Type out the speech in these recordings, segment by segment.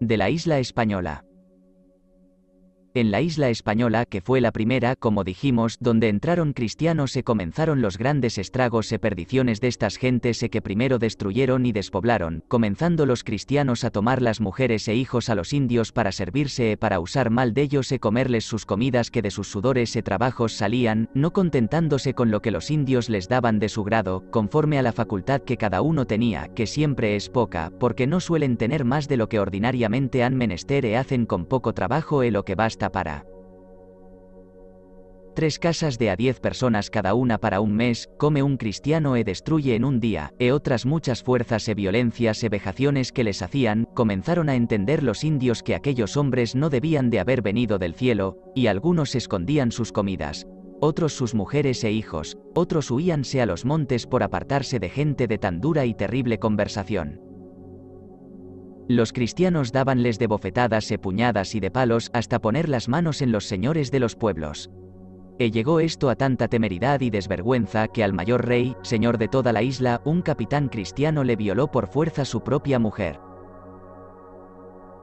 de la isla española en la isla española que fue la primera, como dijimos, donde entraron cristianos se comenzaron los grandes estragos y perdiciones de estas gentes e que primero destruyeron y despoblaron, comenzando los cristianos a tomar las mujeres e hijos a los indios para servirse e para usar mal de ellos e comerles sus comidas que de sus sudores e trabajos salían, no contentándose con lo que los indios les daban de su grado, conforme a la facultad que cada uno tenía, que siempre es poca, porque no suelen tener más de lo que ordinariamente han menester e hacen con poco trabajo e lo que basta para. Tres casas de a diez personas cada una para un mes, come un cristiano e destruye en un día, e otras muchas fuerzas e violencias e vejaciones que les hacían, comenzaron a entender los indios que aquellos hombres no debían de haber venido del cielo, y algunos escondían sus comidas, otros sus mujeres e hijos, otros huíanse a los montes por apartarse de gente de tan dura y terrible conversación. Los cristianos dábanles de bofetadas e puñadas y de palos hasta poner las manos en los señores de los pueblos. E llegó esto a tanta temeridad y desvergüenza que al mayor rey, señor de toda la isla, un capitán cristiano le violó por fuerza su propia mujer.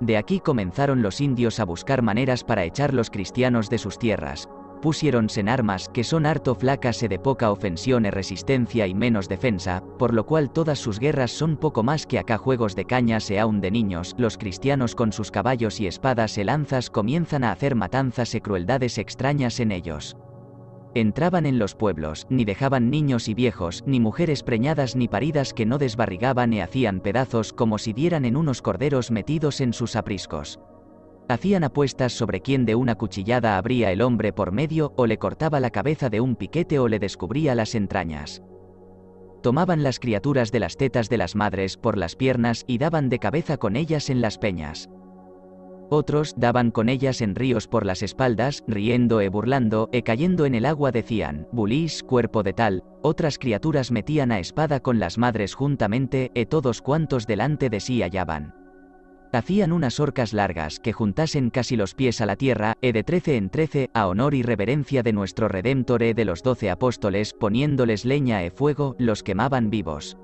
De aquí comenzaron los indios a buscar maneras para echar los cristianos de sus tierras, pusiéronse en armas que son harto flacas y e de poca ofensión e resistencia y menos defensa, por lo cual todas sus guerras son poco más que acá juegos de cañas e aun de niños, los cristianos con sus caballos y espadas e lanzas comienzan a hacer matanzas y e crueldades extrañas en ellos. Entraban en los pueblos, ni dejaban niños y viejos, ni mujeres preñadas ni paridas que no desbarrigaban e hacían pedazos como si dieran en unos corderos metidos en sus apriscos. Hacían apuestas sobre quién de una cuchillada abría el hombre por medio o le cortaba la cabeza de un piquete o le descubría las entrañas. Tomaban las criaturas de las tetas de las madres por las piernas y daban de cabeza con ellas en las peñas. Otros daban con ellas en ríos por las espaldas, riendo e burlando, e cayendo en el agua decían, bulís, cuerpo de tal, otras criaturas metían a espada con las madres juntamente, e todos cuantos delante de sí hallaban. Hacían unas horcas largas que juntasen casi los pies a la tierra, e de trece en trece, a honor y reverencia de nuestro Redentor e de los doce apóstoles, poniéndoles leña e fuego, los quemaban vivos.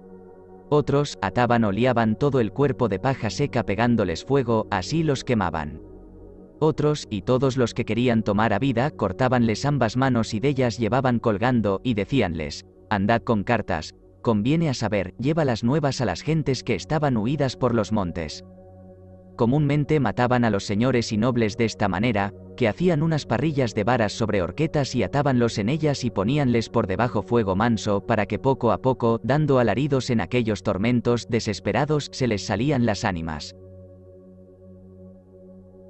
Otros, ataban o liaban todo el cuerpo de paja seca pegándoles fuego, así los quemaban. Otros, y todos los que querían tomar a vida, cortábanles ambas manos y de ellas llevaban colgando, y decíanles, andad con cartas, conviene a saber, lleva las nuevas a las gentes que estaban huidas por los montes comúnmente mataban a los señores y nobles de esta manera, que hacían unas parrillas de varas sobre horquetas y atábanlos en ellas y poníanles por debajo fuego manso para que poco a poco, dando alaridos en aquellos tormentos desesperados, se les salían las ánimas.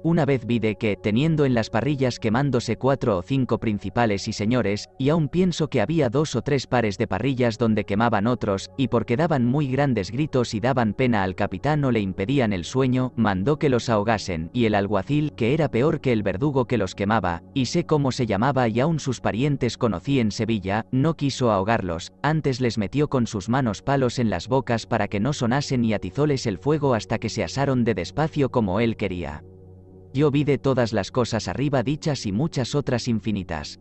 Una vez vi de que, teniendo en las parrillas quemándose cuatro o cinco principales y señores, y aún pienso que había dos o tres pares de parrillas donde quemaban otros, y porque daban muy grandes gritos y daban pena al capitán o le impedían el sueño, mandó que los ahogasen, y el alguacil, que era peor que el verdugo que los quemaba, y sé cómo se llamaba y aún sus parientes conocí en Sevilla, no quiso ahogarlos, antes les metió con sus manos palos en las bocas para que no sonasen y atizóles el fuego hasta que se asaron de despacio como él quería yo vi de todas las cosas arriba dichas y muchas otras infinitas.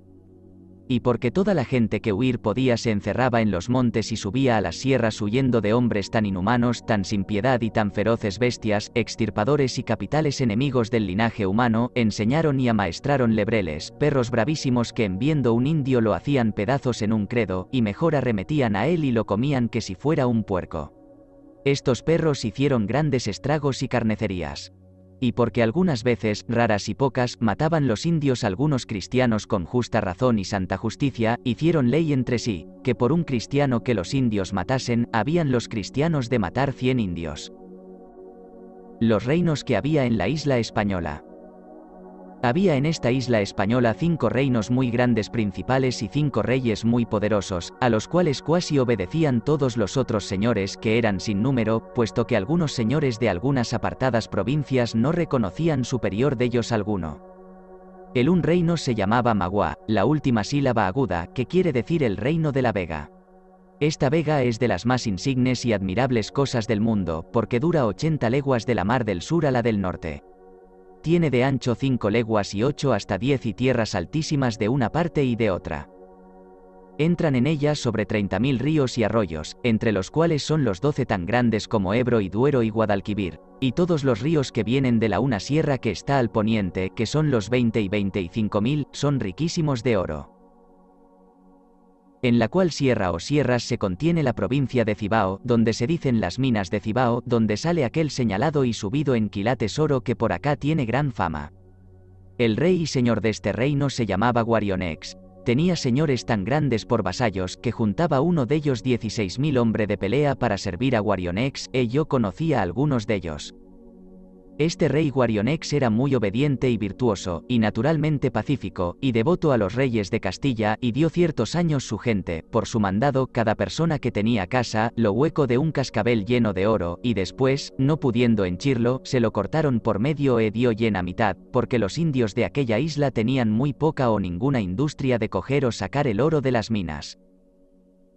Y porque toda la gente que huir podía se encerraba en los montes y subía a las sierras huyendo de hombres tan inhumanos, tan sin piedad y tan feroces bestias, extirpadores y capitales enemigos del linaje humano, enseñaron y amaestraron lebreles, perros bravísimos que en viendo un indio lo hacían pedazos en un credo, y mejor arremetían a él y lo comían que si fuera un puerco. Estos perros hicieron grandes estragos y carnecerías y porque algunas veces, raras y pocas, mataban los indios algunos cristianos con justa razón y santa justicia, hicieron ley entre sí, que por un cristiano que los indios matasen, habían los cristianos de matar cien indios. Los reinos que había en la isla española. Había en esta isla española cinco reinos muy grandes principales y cinco reyes muy poderosos, a los cuales cuasi obedecían todos los otros señores que eran sin número, puesto que algunos señores de algunas apartadas provincias no reconocían superior de ellos alguno. El un reino se llamaba Magua, la última sílaba aguda, que quiere decir el reino de la vega. Esta vega es de las más insignes y admirables cosas del mundo, porque dura 80 leguas de la mar del sur a la del norte. Tiene de ancho 5 leguas y 8 hasta 10 y tierras altísimas de una parte y de otra. Entran en ella sobre 30.000 ríos y arroyos, entre los cuales son los 12 tan grandes como Ebro y Duero y Guadalquivir, y todos los ríos que vienen de la una sierra que está al poniente, que son los 20 y 25.000, son riquísimos de oro en la cual sierra o sierras se contiene la provincia de Cibao, donde se dicen las minas de Cibao, donde sale aquel señalado y subido en quilates oro que por acá tiene gran fama. El rey y señor de este reino se llamaba Guarionex. Tenía señores tan grandes por vasallos que juntaba uno de ellos 16.000 hombres de pelea para servir a Guarionex, e yo conocía a algunos de ellos. Este rey Guarionex era muy obediente y virtuoso, y naturalmente pacífico, y devoto a los reyes de Castilla, y dio ciertos años su gente, por su mandado, cada persona que tenía casa, lo hueco de un cascabel lleno de oro, y después, no pudiendo henchirlo, se lo cortaron por medio e dio llena mitad, porque los indios de aquella isla tenían muy poca o ninguna industria de coger o sacar el oro de las minas.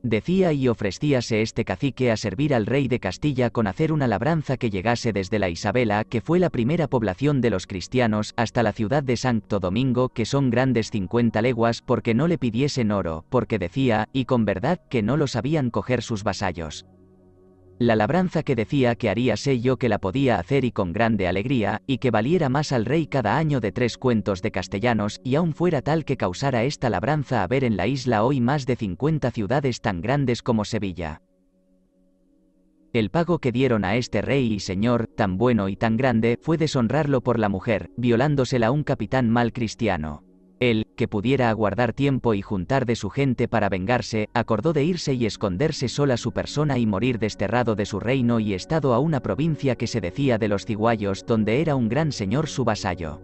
Decía y ofrecíase este cacique a servir al rey de Castilla con hacer una labranza que llegase desde la Isabela, que fue la primera población de los cristianos, hasta la ciudad de Santo Domingo, que son grandes 50 leguas, porque no le pidiesen oro, porque decía, y con verdad que no lo sabían coger sus vasallos. La labranza que decía que haría sé yo que la podía hacer y con grande alegría, y que valiera más al rey cada año de tres cuentos de castellanos, y aun fuera tal que causara esta labranza a ver en la isla hoy más de 50 ciudades tan grandes como Sevilla. El pago que dieron a este rey y señor, tan bueno y tan grande, fue deshonrarlo por la mujer, violándosela un capitán mal cristiano. Él, que pudiera aguardar tiempo y juntar de su gente para vengarse, acordó de irse y esconderse sola su persona y morir desterrado de su reino y estado a una provincia que se decía de los ciguayos donde era un gran señor su vasallo.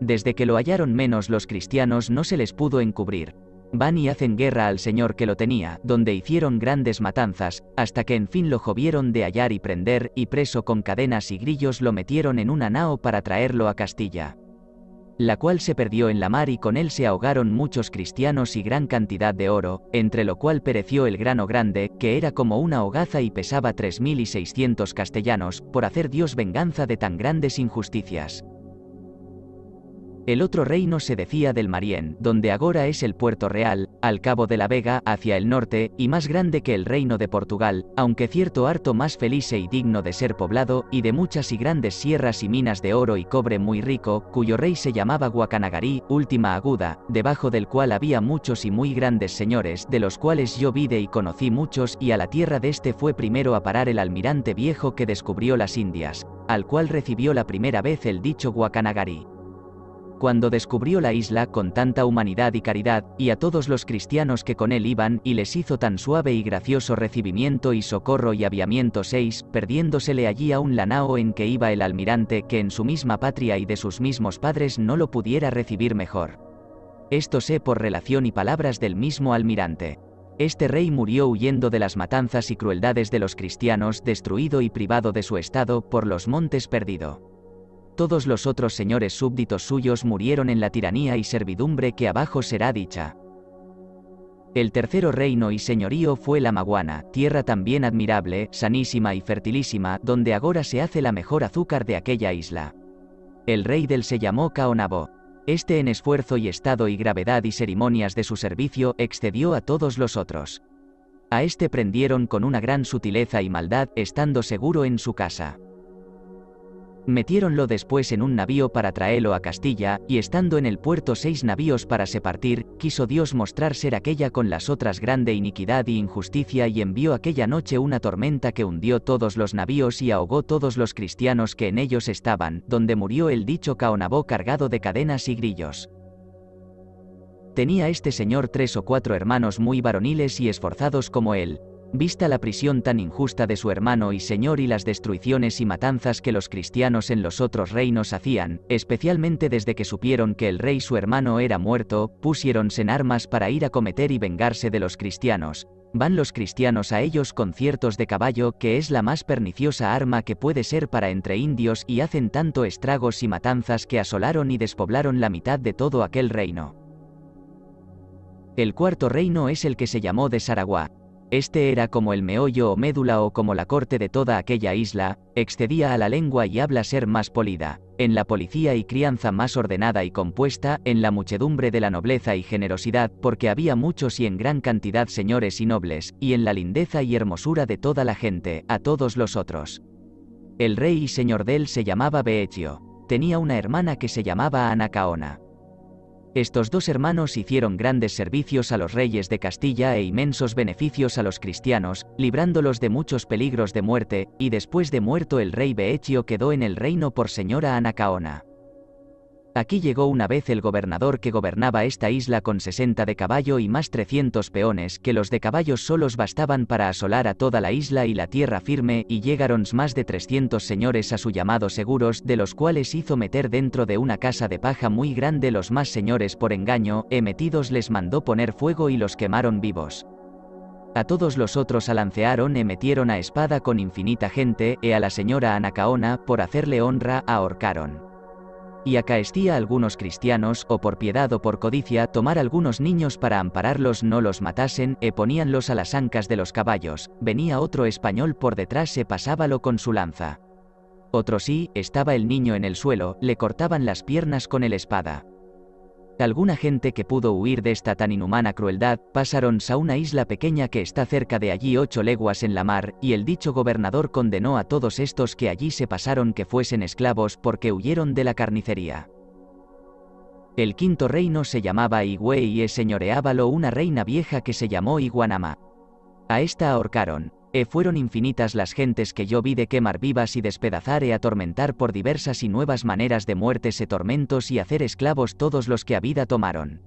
Desde que lo hallaron menos los cristianos no se les pudo encubrir. Van y hacen guerra al señor que lo tenía, donde hicieron grandes matanzas, hasta que en fin lo jovieron de hallar y prender, y preso con cadenas y grillos lo metieron en una nao para traerlo a Castilla la cual se perdió en la mar y con él se ahogaron muchos cristianos y gran cantidad de oro, entre lo cual pereció el grano grande, que era como una hogaza y pesaba 3.600 castellanos, por hacer Dios venganza de tan grandes injusticias. El otro reino se decía del Marién, donde agora es el puerto real, al cabo de la Vega hacia el norte, y más grande que el reino de Portugal, aunque cierto harto más feliz y e digno de ser poblado, y de muchas y grandes sierras y minas de oro y cobre muy rico, cuyo rey se llamaba Guacanagarí, última aguda, debajo del cual había muchos y muy grandes señores, de los cuales yo vide y conocí muchos, y a la tierra de este fue primero a parar el almirante viejo que descubrió las Indias, al cual recibió la primera vez el dicho Guacanagarí cuando descubrió la isla con tanta humanidad y caridad, y a todos los cristianos que con él iban, y les hizo tan suave y gracioso recibimiento y socorro y aviamiento 6, perdiéndosele allí a un lanao en que iba el almirante que en su misma patria y de sus mismos padres no lo pudiera recibir mejor. Esto sé por relación y palabras del mismo almirante. Este rey murió huyendo de las matanzas y crueldades de los cristianos, destruido y privado de su estado, por los montes perdido todos los otros señores súbditos suyos murieron en la tiranía y servidumbre que abajo será dicha. El tercero reino y señorío fue la Maguana, tierra también admirable, sanísima y fertilísima, donde agora se hace la mejor azúcar de aquella isla. El rey del se llamó Caonabo. Este en esfuerzo y estado y gravedad y ceremonias de su servicio excedió a todos los otros. A este prendieron con una gran sutileza y maldad, estando seguro en su casa metiéronlo después en un navío para traerlo a Castilla, y estando en el puerto seis navíos para se partir, quiso Dios mostrar ser aquella con las otras grande iniquidad y injusticia y envió aquella noche una tormenta que hundió todos los navíos y ahogó todos los cristianos que en ellos estaban, donde murió el dicho Caonabó cargado de cadenas y grillos. Tenía este señor tres o cuatro hermanos muy varoniles y esforzados como él, vista la prisión tan injusta de su hermano y señor y las destruiciones y matanzas que los cristianos en los otros reinos hacían, especialmente desde que supieron que el rey su hermano era muerto, pusiéronse en armas para ir a cometer y vengarse de los cristianos. Van los cristianos a ellos con ciertos de caballo, que es la más perniciosa arma que puede ser para entre indios, y hacen tanto estragos y matanzas que asolaron y despoblaron la mitad de todo aquel reino. El cuarto reino es el que se llamó de Saragua, este era como el meollo o médula o como la corte de toda aquella isla, excedía a la lengua y habla ser más polida, en la policía y crianza más ordenada y compuesta, en la muchedumbre de la nobleza y generosidad, porque había muchos y en gran cantidad señores y nobles, y en la lindeza y hermosura de toda la gente, a todos los otros. El rey y señor de se llamaba Beetio, Tenía una hermana que se llamaba Anacaona. Estos dos hermanos hicieron grandes servicios a los reyes de Castilla e inmensos beneficios a los cristianos, librándolos de muchos peligros de muerte, y después de muerto el rey Beechio quedó en el reino por señora Anacaona. Aquí llegó una vez el gobernador que gobernaba esta isla con 60 de caballo y más 300 peones que los de caballos solos bastaban para asolar a toda la isla y la tierra firme y llegaron más de 300 señores a su llamado seguros de los cuales hizo meter dentro de una casa de paja muy grande los más señores por engaño, emetidos les mandó poner fuego y los quemaron vivos. A todos los otros alancearon e metieron a espada con infinita gente, e a la señora Anacaona, por hacerle honra, ahorcaron y acaestía a algunos cristianos, o por piedad o por codicia, tomar algunos niños para ampararlos no los matasen, e poníanlos a las ancas de los caballos, venía otro español por detrás se pasábalo con su lanza. Otro sí, estaba el niño en el suelo, le cortaban las piernas con el espada. Alguna gente que pudo huir de esta tan inhumana crueldad, pasaron a una isla pequeña que está cerca de allí ocho leguas en la mar, y el dicho gobernador condenó a todos estos que allí se pasaron que fuesen esclavos porque huyeron de la carnicería. El quinto reino se llamaba Igüey y señoreábalo una reina vieja que se llamó Iguanama. A esta ahorcaron, e fueron infinitas las gentes que yo vi de quemar vivas y despedazar e atormentar por diversas y nuevas maneras de muertes e tormentos y hacer esclavos todos los que a vida tomaron.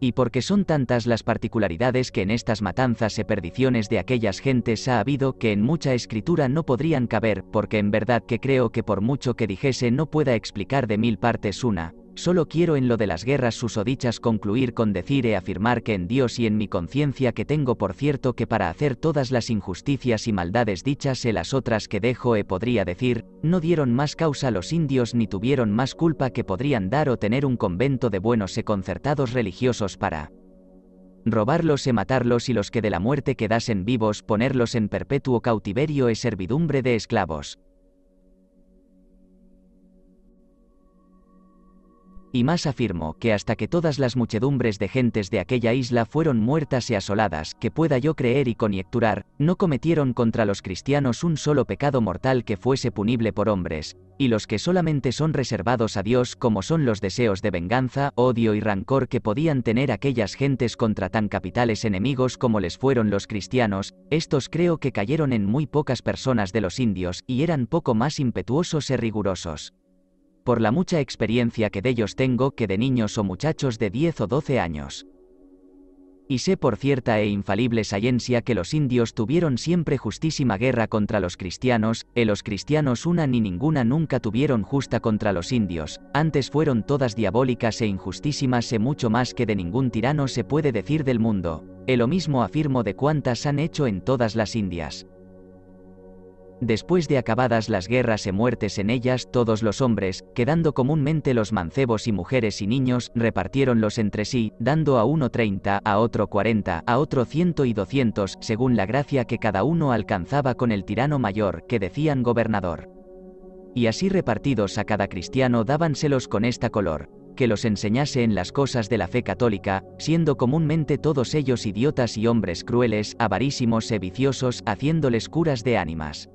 Y porque son tantas las particularidades que en estas matanzas e perdiciones de aquellas gentes ha habido que en mucha escritura no podrían caber, porque en verdad que creo que por mucho que dijese no pueda explicar de mil partes una, Solo quiero en lo de las guerras susodichas concluir con decir e afirmar que en Dios y en mi conciencia que tengo por cierto que para hacer todas las injusticias y maldades dichas e las otras que dejo e podría decir, no dieron más causa los indios ni tuvieron más culpa que podrían dar o tener un convento de buenos e concertados religiosos para robarlos e matarlos y los que de la muerte quedasen vivos ponerlos en perpetuo cautiverio e servidumbre de esclavos. Y más afirmo que hasta que todas las muchedumbres de gentes de aquella isla fueron muertas y asoladas, que pueda yo creer y conyecturar, no cometieron contra los cristianos un solo pecado mortal que fuese punible por hombres, y los que solamente son reservados a Dios como son los deseos de venganza, odio y rancor que podían tener aquellas gentes contra tan capitales enemigos como les fueron los cristianos, estos creo que cayeron en muy pocas personas de los indios, y eran poco más impetuosos y rigurosos por la mucha experiencia que de ellos tengo que de niños o muchachos de 10 o 12 años. Y sé por cierta e infalible sayencia que los indios tuvieron siempre justísima guerra contra los cristianos, e los cristianos una ni ninguna nunca tuvieron justa contra los indios, antes fueron todas diabólicas e injustísimas e mucho más que de ningún tirano se puede decir del mundo, e lo mismo afirmo de cuantas han hecho en todas las Indias. Después de acabadas las guerras y e muertes en ellas, todos los hombres, quedando comúnmente los mancebos y mujeres y niños, repartiéronlos entre sí, dando a uno treinta, a otro cuarenta, a otro ciento y doscientos, según la gracia que cada uno alcanzaba con el tirano mayor, que decían gobernador. Y así repartidos a cada cristiano dábanselos con esta color, que los enseñase en las cosas de la fe católica, siendo comúnmente todos ellos idiotas y hombres crueles, avarísimos e viciosos, haciéndoles curas de ánimas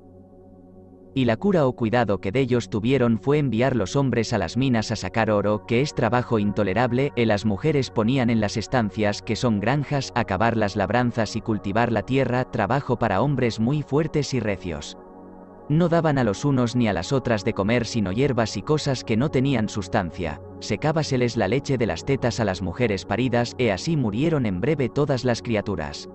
y la cura o cuidado que de ellos tuvieron fue enviar los hombres a las minas a sacar oro, que es trabajo intolerable, y eh, las mujeres ponían en las estancias que son granjas, acabar las labranzas y cultivar la tierra, trabajo para hombres muy fuertes y recios. No daban a los unos ni a las otras de comer sino hierbas y cosas que no tenían sustancia, secábaseles la leche de las tetas a las mujeres paridas, y eh, así murieron en breve todas las criaturas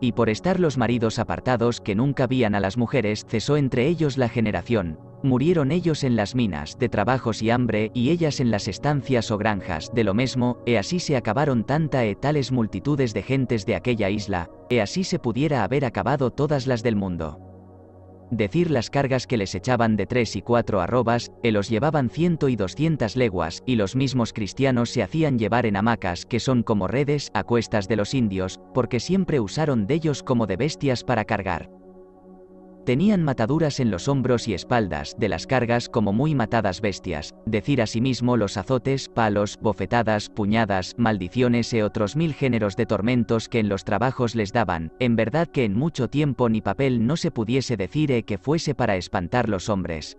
y por estar los maridos apartados que nunca vían a las mujeres cesó entre ellos la generación, murieron ellos en las minas de trabajos y hambre y ellas en las estancias o granjas de lo mismo, e así se acabaron tanta e tales multitudes de gentes de aquella isla, e así se pudiera haber acabado todas las del mundo decir las cargas que les echaban de tres y cuatro arrobas, e los llevaban ciento y doscientas leguas, y los mismos cristianos se hacían llevar en hamacas que son como redes a cuestas de los indios, porque siempre usaron de ellos como de bestias para cargar. Tenían mataduras en los hombros y espaldas, de las cargas como muy matadas bestias, decir asimismo los azotes, palos, bofetadas, puñadas, maldiciones e otros mil géneros de tormentos que en los trabajos les daban, en verdad que en mucho tiempo ni papel no se pudiese decir e que fuese para espantar los hombres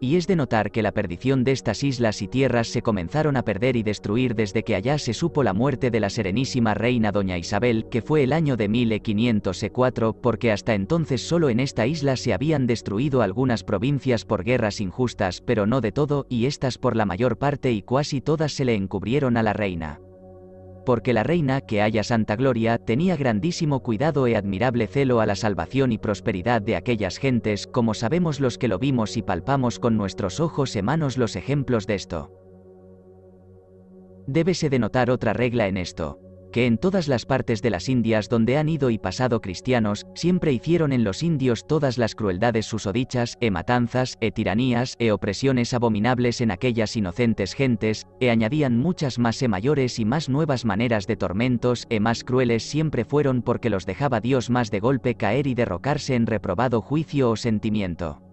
y es de notar que la perdición de estas islas y tierras se comenzaron a perder y destruir desde que allá se supo la muerte de la serenísima reina doña Isabel, que fue el año de 1504, porque hasta entonces solo en esta isla se habían destruido algunas provincias por guerras injustas, pero no de todo, y estas por la mayor parte y casi todas se le encubrieron a la reina porque la reina que haya Santa Gloria tenía grandísimo cuidado e admirable celo a la salvación y prosperidad de aquellas gentes, como sabemos los que lo vimos y palpamos con nuestros ojos y e manos los ejemplos de esto. Débese de notar otra regla en esto que en todas las partes de las Indias donde han ido y pasado cristianos, siempre hicieron en los indios todas las crueldades susodichas, e matanzas, e tiranías, e opresiones abominables en aquellas inocentes gentes, e añadían muchas más e mayores y más nuevas maneras de tormentos, e más crueles siempre fueron porque los dejaba Dios más de golpe caer y derrocarse en reprobado juicio o sentimiento.